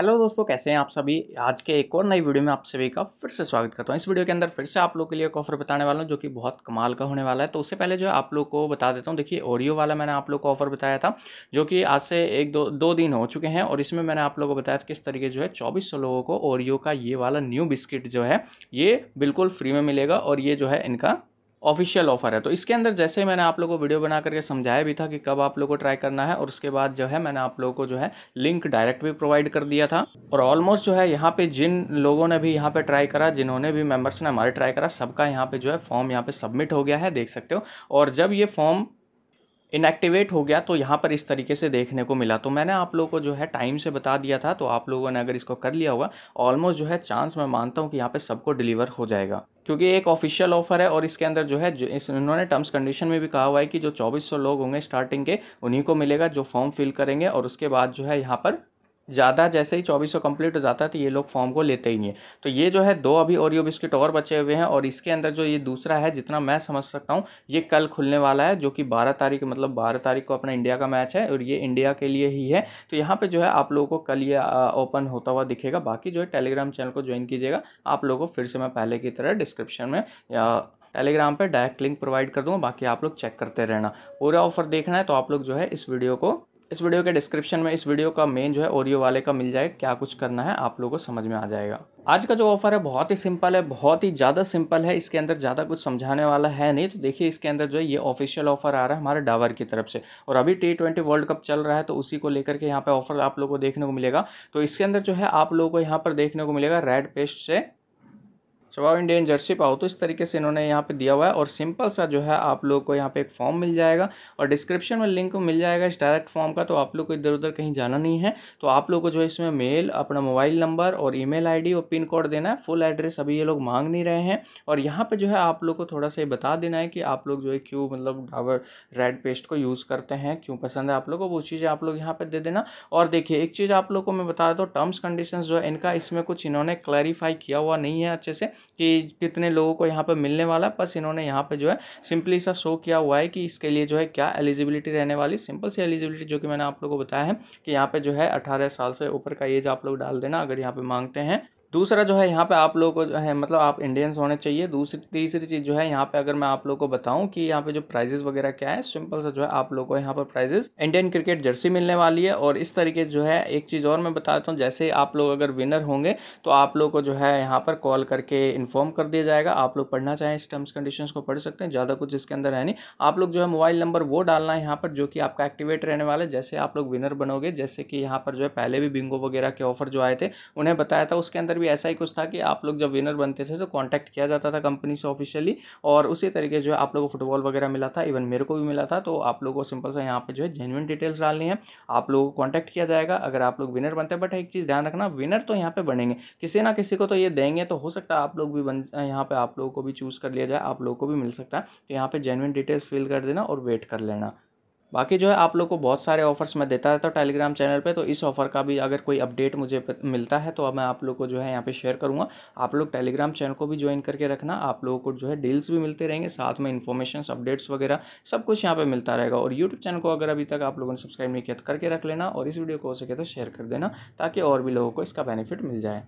hello दोस्तों कैसे हैं आप सभी आज के एक और नई वीडियो में आप सभी का फिर से स्वागत करता हूं इस वीडियो के अंदर फिर से आप लोग के लिए एक ऑफर बताने वाला हूं जो कि बहुत कमाल का होने वाला है तो उससे पहले जो है आप लोग को बता देता हूं देखिए ओरियो वाला मैंने आप लोग को ऑफर बताया था जो कि आज से एक दो दो दिन हो चुके हैं और इसमें मैंने आप लोग को बताया था किस तरीके जो है चौबीस लोगों को ओरियो का ये वाला न्यू बिस्किट जो है ये बिल्कुल फ्री में मिलेगा और ये जो है इनका ऑफिशियल ऑफ़र है तो इसके अंदर जैसे ही मैंने आप लोगों को वीडियो बना करके समझाया भी था कि कब आप लोगों को ट्राई करना है और उसके बाद जो है मैंने आप लोगों को जो है लिंक डायरेक्ट भी प्रोवाइड कर दिया था और ऑलमोस्ट जो है यहाँ पे जिन लोगों ने भी यहाँ पे ट्राई करा जिन्होंने भी मेम्बर्स ने हमारे ट्राई करा सबका यहाँ पे जो है फॉर्म यहाँ पे सबमिट हो गया है देख सकते हो और जब ये फॉर्म इनएक्टिवेट हो गया तो यहाँ पर इस तरीके से देखने को मिला तो मैंने आप लोगों को जो है टाइम से बता दिया था तो आप लोगों ने अगर इसको कर लिया होगा ऑलमोस्ट जो है चांस मैं मानता हूँ कि यहाँ पे सबको डिलीवर हो जाएगा क्योंकि एक ऑफिशियल ऑफर है और इसके अंदर जो है जो इस इन्होंने टर्म्स कंडीशन में भी कहा हुआ है कि जो 2400 लोग होंगे स्टार्टिंग के उन्हीं को मिलेगा जो फॉर्म फिल करेंगे और उसके बाद जो है यहाँ पर ज़्यादा जैसे ही चौबीस सौ कम्प्लीट हो जाता है तो ये लोग फॉर्म को लेते ही नहीं है तो ये जो है दो अभी ओरियो बिस्किट और बचे हुए हैं और इसके अंदर जो ये दूसरा है जितना मैं समझ सकता हूँ ये कल खुलने वाला है जो कि बारह तारीख मतलब बारह तारीख को अपना इंडिया का मैच है और ये इंडिया के लिए ही है तो यहाँ पर जो है आप लोगों को कल ये ओपन होता हुआ दिखेगा बाकी जो है टेलीग्राम चैनल को ज्वाइन कीजिएगा आप लोगों को फिर से मैं पहले की तरह डिस्क्रिप्शन में टेलीग्राम पर डायरेक्ट लिंक प्रोवाइड कर दूंगा बाकी आप लोग चेक करते रहना पूरा ऑफर देखना है तो आप लोग जो है इस वीडियो को इस वीडियो के डिस्क्रिप्शन में इस वीडियो का मेन जो है ओरियो वाले का मिल जाएगा क्या कुछ करना है आप लोगों को समझ में आ जाएगा आज का जो ऑफर है बहुत ही सिंपल है बहुत ही ज़्यादा सिंपल है इसके अंदर ज़्यादा कुछ समझाने वाला है नहीं तो देखिए इसके अंदर जो है ये ऑफिशियल ऑफर आ रहा है हमारे डावर की तरफ से और अभी टी ट्वेंटी वर्ल्ड कप चल रहा है तो उसी को लेकर के यहाँ पर ऑफर आप लोगों को देखने को मिलेगा तो इसके अंदर जो है आप लोगों को यहाँ पर देखने को मिलेगा रेड पेस्ट से जब इंडियन जर्सी पाओ तो इस तरीके से इन्होंने यहाँ पे दिया हुआ है और सिंपल सा जो है आप लोग को यहाँ पे एक फॉर्म मिल जाएगा और डिस्क्रिप्शन में लिंक मिल जाएगा इस डायरेक्ट फॉर्म का तो आप लोग को इधर उधर कहीं जाना नहीं है तो आप लोग को जो है इसमें मेल अपना मोबाइल नंबर और ई मेल और पिन कोड देना है फुल एड्रेस अभी ये लोग मांग नहीं रहे हैं और यहाँ पर जो है आप लोग को थोड़ा सा ये बता देना है कि आप लोग जो है क्यों मतलब डावर रेड पेस्ट को यूज़ करते हैं क्यों पसंद है आप लोग को वो चीज़ें आप लोग यहाँ पर दे देना और देखिए एक चीज़ आप लोग को मैं बता दूँ टर्म्स कंडीशन जो है इनका इसमें कुछ इन्होंने क्लैरिफाई किया हुआ नहीं है अच्छे से कि कितने लोगों को यहाँ पर मिलने वाला है बस इन्होंने यहाँ पर जो है सिंपली सा शो किया हुआ है कि इसके लिए जो है क्या एलिजिबिलिटी रहने वाली सिंपल सी एलिजिबिलिटी जो कि मैंने आप लोगों को बताया है कि यहाँ पर जो है अठारह साल से ऊपर का एज आप लोग डाल देना अगर यहाँ पर मांगते हैं दूसरा जो है यहाँ पे आप लोगों को जो है मतलब आप इंडियंस होने चाहिए दूसरी तीसरी चीज़ जो है यहाँ पे अगर मैं आप लोगों को बताऊँ कि यहाँ पे जो प्राइजेस वगैरह क्या है सिंपल सा जो है आप लोगों को यहाँ पर प्राइजेस इंडियन क्रिकेट जर्सी मिलने वाली है और इस तरीके जो है एक चीज़ और मैं बताता हूँ जैसे आप लोग अगर विनर होंगे तो आप लोग को जो है यहाँ पर कॉल करके इन्फॉर्म कर दिया जाएगा आप लोग पढ़ना चाहें इस टर्म्स कंडीशन को पढ़ सकते हैं ज़्यादा कुछ इसके अंदर है नहीं आप लोग जो है मोबाइल नंबर वो डालना है यहाँ पर जो कि आपका एक्टिवेट रहने वाला है जैसे आप लोग विनर बनोगे जैसे कि यहाँ पर जो है पहले भी बिंगो वगैरह के ऑफर जो आए थे उन्हें बताया था उसके अंदर भी भी ऐसा ही कुछ था कि आप लोग जब विनर बनते थे तो कॉन्टैक्ट किया जाता था कंपनी से ऑफिशियली और उसी तरीके जो है आप लोगों को फुटबॉल वगैरह मिला था इवन मेरे को भी मिला था तो आप लोगों को सिंपल सा यहाँ पर जो है जेनुअन डिटेल्स डालनी है आप लोगों को कॉन्टैक्ट किया जाएगा अगर आप लोग विनर बनते हैं बट एक चीज़ ध्यान रखना विनर तो यहाँ पर बनेंगे किसी ना किसी को तो ये देंगे तो हो सकता है आप लोग भी बन यहाँ पर आप लोगों को भी चूज़ कर लिया जाए आप लोगों को भी मिल सकता है तो यहाँ पर जेनुअन डिटेल्स फिल कर देना और वेट कर लेना बाकी जो है आप लोग को बहुत सारे ऑफर्स मैं देता रहता हूँ टेलीग्राम चैनल पे तो इस ऑफर का भी अगर कोई अपडेट मुझे मिलता है तो अब मैं आप लोग को जो है यहाँ पे शेयर करूँगा आप लोग टेलीग्राम चैनल को भी ज्वाइन करके रखना आप लोगों को जो है डील्स भी मिलते रहेंगे साथ में इन्फॉर्मेशन अपडेट्स वगैरह सब कुछ यहाँ पर मिलता रहेगा और यूट्यूब चैनल को अगर अभी तक आप लोगों ने सब्सक्राइब नहीं किया तो करके रख लेना और इस वीडियो को हो सके तो शेयर कर देना ताकि और भी लोगों को इसका बेनिफिट मिल जाए